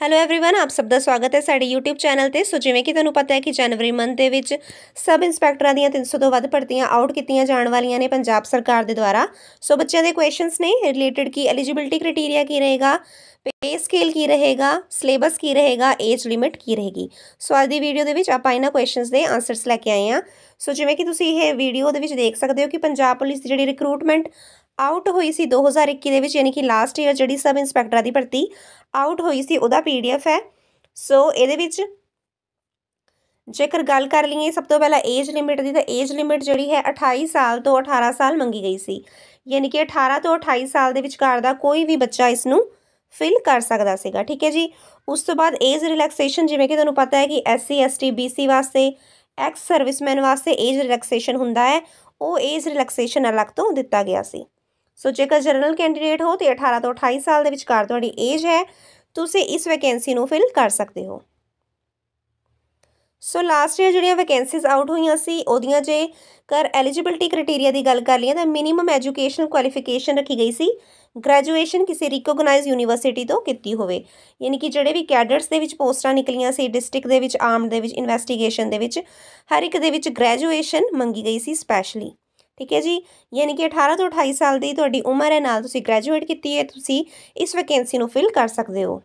hello everyone ਆਪ ਸਭ ਦਾ ਸਵਾਗਤ ਹੈ ਸਾਡੇ YouTube ਚੈਨਲ ਤੇ ਸੋ ਜਿਵੇਂ ਕਿ ਤੁਹਾਨੂੰ ਪਤਾ ਹੈ ਕਿ ਜਨਵਰੀ ਮੰਥ ਦੇ ਵਿੱਚ ਸਬ ਇੰਸਪੈਕਟਰਾਂ ਦੀਆਂ 300 ਤੋਂ ਵੱਧ ਭਰਤੀਆਂ ਆਊਟ ਕੀਤੀਆਂ ਜਾਣ ਵਾਲੀਆਂ ਨੇ ਪੰਜਾਬ ਸਰਕਾਰ ਦੇ ਦੁਆਰਾ ਸੋ ਬੱਚਿਆਂ ਦੇ ਕੁਐਸਚਨਸ ਨੇ ਰਿਲੇਟਡ ਕੀ ਐਲੀਜੀਬਿਲਟੀ ਕ੍ਰਾਈਟੇਰੀਆ ਕੀ ਰਹੇਗਾ ਪੇ ਸਕੇਲ ਕੀ ਰਹੇਗਾ ਸਿਲੇਬਸ ਕੀ ਰਹੇਗਾ ਏਜ ਲਿਮਿਟ ਕੀ ਰਹੇਗੀ ਸੋ ਅੱਜ ਦੀ ਵੀਡੀਓ ਦੇ ਵਿੱਚ ਆਪਾਂ ਇਹਨਾਂ ਕੁਐਸਚਨਸ ਦੇ ਆਨਸਰਸ ਲੈ ਕੇ ਆਏ ਹਾਂ ਸੋ ਜਿਵੇਂ ਕਿ ਤੁਸੀਂ ਇਹ ਵੀਡੀਓ ਦੇ ਵਿੱਚ ਦੇਖ ਸਕਦੇ ਹੋ ਕਿ ਪੰਜਾਬ ਪੁਲਿਸ ਦੀ ਜਿਹੜੀ ਰਿਕਰੂਟਮੈਂਟ ਆਊਟ ਹੋਈ ਸੀ 2021 ਦੇ ਵਿੱਚ ਯਾਨੀ ਕਿ ਲਾਸਟ ਈਅਰ ਜਿਹੜੀ ਸਬ ਇੰਸਪੈਕਟਰਾਂ ਦੀ ਭਰਤੀ ਆਊਟ ਹੋਈ ਸੀ ਉਹਦਾ ਪੀਡੀਐਫ ਹੈ ਸੋ ਇਹਦੇ ਵਿੱਚ ਜੇਕਰ ਗੱਲ ਕਰ ਲਈਏ ਸਭ ਤੋਂ ਪਹਿਲਾਂ ਏਜ ਲਿਮਿਟ ਦੀ ਤਾਂ ਏਜ ਲਿਮਿਟ ਜਿਹੜੀ ਹੈ 28 ਸਾਲ ਤੋਂ 18 ਸਾਲ ਮੰਗੀ ਗਈ ਸੀ ਯਾਨੀ ਕਿ 18 ਤੋਂ 28 ਸਾਲ ਦੇ ਵਿਚਕਾਰ ਦਾ ਕੋਈ ਵੀ ਬੱਚਾ ਇਸ ਨੂੰ ਫਿਲ ਕਰ ਸਕਦਾ ਸੀਗਾ ਠੀਕ ਹੈ ਜੀ ਉਸ ਤੋਂ ਬਾਅਦ ਏਜ ਰਿਲੈਕਸੇਸ਼ਨ ਜਿਵੇਂ ਕਿ ਤੁਹਾਨੂੰ ਪਤਾ ਹੈ ਕਿ ਐਸਸੀ ਐਸਟੀ ਬੀਸੀ ਵਾਸਤੇ ਐਕਸ ਸਰਵਿਸਮੈਨ ਵਾਸਤੇ ਏਜ ਰਿਲੈਕਸੇਸ਼ਨ ਹੁੰਦਾ ਹੈ ਉਹ ਏਜ ਰਿਲੈਕਸੇਸ਼ਨ ਅਲੱਗ ਤੋਂ ਦਿੱਤਾ ਗਿਆ ਸੀ ਸੋ ਜੇਕਰ ਜਨਰਲ ਕੈਂਡੀਡੇਟ ਹੋ ਤੇ 18 ਤੋਂ 28 ਸਾਲ ਦੇ ਵਿਚਕਾਰ ਤੁਹਾਡੀ ਏਜ ਹੈ ਤੁਸੀਂ ਇਸ ਵੈਕੈਂਸੀ ਨੂੰ ਫਿਲ ਕਰ ਸਕਦੇ ਹੋ ਸੋ ਲਾਸਟ ਈਅਰ ਜਿਹੜੀਆਂ ਵੈਕੈਂਸੀਜ਼ ਆਊਟ ਹੋਈਆਂ ਸੀ ਉਹਦੀਆਂ ਜੇ ਕਰ ਐਲੀਜੀਬਿਲਟੀ ਕ੍ਰਾਈਟੇਰੀਆ ਦੀ ਗੱਲ ਕਰ ਲਈਏ ਤਾਂ ਮਿਨੀਮਮ ਐਜੂਕੇਸ਼ਨਲ ਕੁਆਲੀਫਿਕੇਸ਼ਨ ਰੱਖੀ ਗਈ ਸੀ ਗ੍ਰੈਜੂਏਸ਼ਨ ਕਿਸੇ ਰਿਕੋਗਨਾਈਜ਼ ਯੂਨੀਵਰਸਿਟੀ ਤੋਂ ਕੀਤੀ ਹੋਵੇ ਯਾਨੀ ਕਿ ਜਿਹੜੇ ਵੀ ਕੈਡਟਸ ਦੇ ਵਿੱਚ ਪੋਸਟਾਂ ਨਿਕਲੀਆਂ ਸੀ ਡਿਸਟ੍ਰਿਕਟ ਦੇ ਵਿੱਚ ਆਰਮਡ ਦੇ ਵਿੱਚ ਇਨਵੈਸਟੀਗੇਸ਼ਨ ਦੇ ਵਿੱਚ ਹਰ ਇੱਕ ਦੇ ਵਿੱਚ ਗ੍ਰੈਜੂਏਸ਼ਨ ਮੰਗੀ ਗਈ ਸੀ ਸਪੈਸ਼ਲੀ ਠੀਕ ਹੈ ਜੀ ਯਾਨੀ ਕਿ 18 ਤੋਂ 28 ਸਾਲ ਦੀ ਤੁਹਾਡੀ ਉਮਰ ਹੈ ਨਾਲ ਤੁਸੀਂ ਗ੍ਰੈਜੂਏਟ ਕੀਤੀ ਹੈ ਤੁਸੀਂ ਇਸ ਵੈਕੈਂਸੀ ਨੂੰ ਫਿਲ ਕਰ ਸਕਦੇ ਹੋ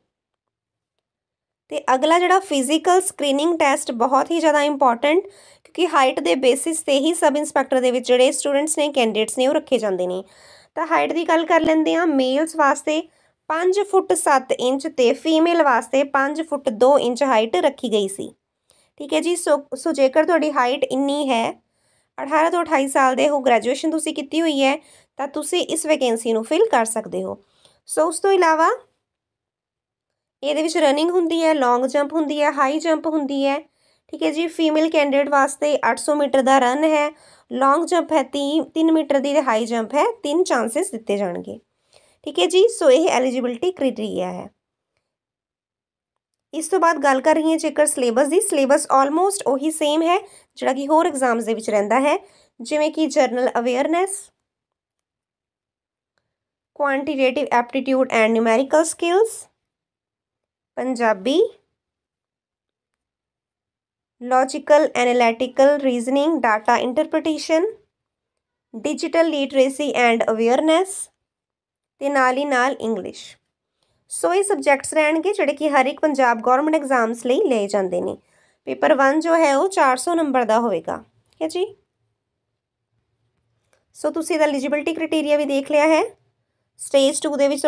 ਤੇ ਅਗਲਾ ਜਿਹੜਾ ਫਿਜ਼ੀਕਲ ਸਕਰੀਨਿੰਗ ਟੈਸਟ ਬਹੁਤ ਹੀ ਜ਼ਿਆਦਾ ਇੰਪੋਰਟੈਂਟ ਕਿਉਂਕਿ ਹਾਈਟ ਦੇ ਬੇਸਿਸ ਤੇ ਹੀ ਸਬ ਇੰਸਪੈਕਟਰ ਦੇ ਵਿੱਚ ਜਿਹੜੇ ਸਟੂਡੈਂਟਸ ਨੇ ਕੈਂਡੀਡੇਟਸ ਨੇ ਉਹ ਰੱਖੇ ਜਾਂਦੇ ਨੇ ਤਾਂ ਹਾਈਟ ਦੀ ਗੱਲ ਕਰ ਲੈਂਦੇ ਆ ਮੇਲਸ ਵਾਸਤੇ 5 ਫੁੱਟ 7 ਇੰਚ ਤੇ ਫੀਮੇਲ ਵਾਸਤੇ 5 ਫੁੱਟ 2 ਇੰਚ ਹਾਈਟ ਰੱਖੀ ਗਈ ਸੀ ਠੀਕ ਹੈ ਜੀ ਸੋ ਸੋ ਜੇਕਰ ਤੁਹਾਡੀ ਹਾਈਟ ਇੰਨੀ ਹੈ 18 ਤੋਂ 28 ਸਾਲ ਦੇ ਹੋ ਗ੍ਰੈਜੂਏਸ਼ਨ ਤੁਸੀਂ ਕੀਤੀ ਹੋਈ ਹੈ ਤਾਂ ਤੁਸੀਂ ਇਸ ਵੈਕੈਂਸੀ ਨੂੰ ਫਿਲ ਕਰ ਸਕਦੇ ਹੋ ਸੋ ਉਸ ਤੋਂ ਇਲਾਵਾ ਇਹਦੇ ਵਿੱਚ ਰਨਿੰਗ ਹੁੰਦੀ ਹੈ ਲੌਂਗ ਜੰਪ ਹੁੰਦੀ ਹੈ ਹਾਈ ਜੰਪ ਹੁੰਦੀ ਹੈ ਠੀਕ ਹੈ ਜੀ ਫੀਮੇਲ ਕੈਂਡੀਡੇਟ ਵਾਸਤੇ 800 ਮੀਟਰ ਦਾ ਰਨ ਹੈ ਲੌਂਗ ਜੰਪ ਹੈ 3 3 ਮੀਟਰ ਦੀ ਤੇ ਹਾਈ ਜੰਪ ਹੈ 3 ਚਾਂਸਸ ਦਿੱਤੇ ਜਾਣਗੇ ਠੀਕ ਹੈ ਜੀ ਸੋ ਇਹ ਐਲੀਜੀਬਿਲਟੀ ਕ੍ਰਾਈਟੇਰੀਆ ਹੈ इस तो बाद गल कर रही हैं जेकर सिलेबस की सिलेबस ऑलमोस्ट उ सेम है जोड़ा कि होर एग्जाम्स रहा है जिमें कि general awareness quantitative aptitude and numerical skills Punjabi logical analytical reasoning data interpretation digital literacy and awareness के नाल इंग्लिश ਸੋ ਇਹ ਸਬਜੈਕਟਸ ਰਹਿਣਗੇ ਜਿਹੜੇ ਕਿ ਹਰ ਇੱਕ ਪੰਜਾਬ ਗਵਰਨਮੈਂਟ ਐਗਜ਼ਾਮਸ ਲਈ ਲਏ ਜਾਂਦੇ ਨੇ ਪੇਪਰ 1 ਜੋ ਹੈ ਉਹ 400 ਨੰਬਰ ਦਾ ਹੋਵੇਗਾ ਠੀਕ ਹੈ ਜੀ ਸੋ ਤੁਸੀਂ ਇਹਦਾ ਐਲੀਜੀਬਿਲਟੀ ਕ੍ਰਾਈਟੇਰੀਆ ਵੀ ਦੇਖ ਲਿਆ ਹੈ ਸਟੇਜ 2 ਦੇ ਵਿੱਚ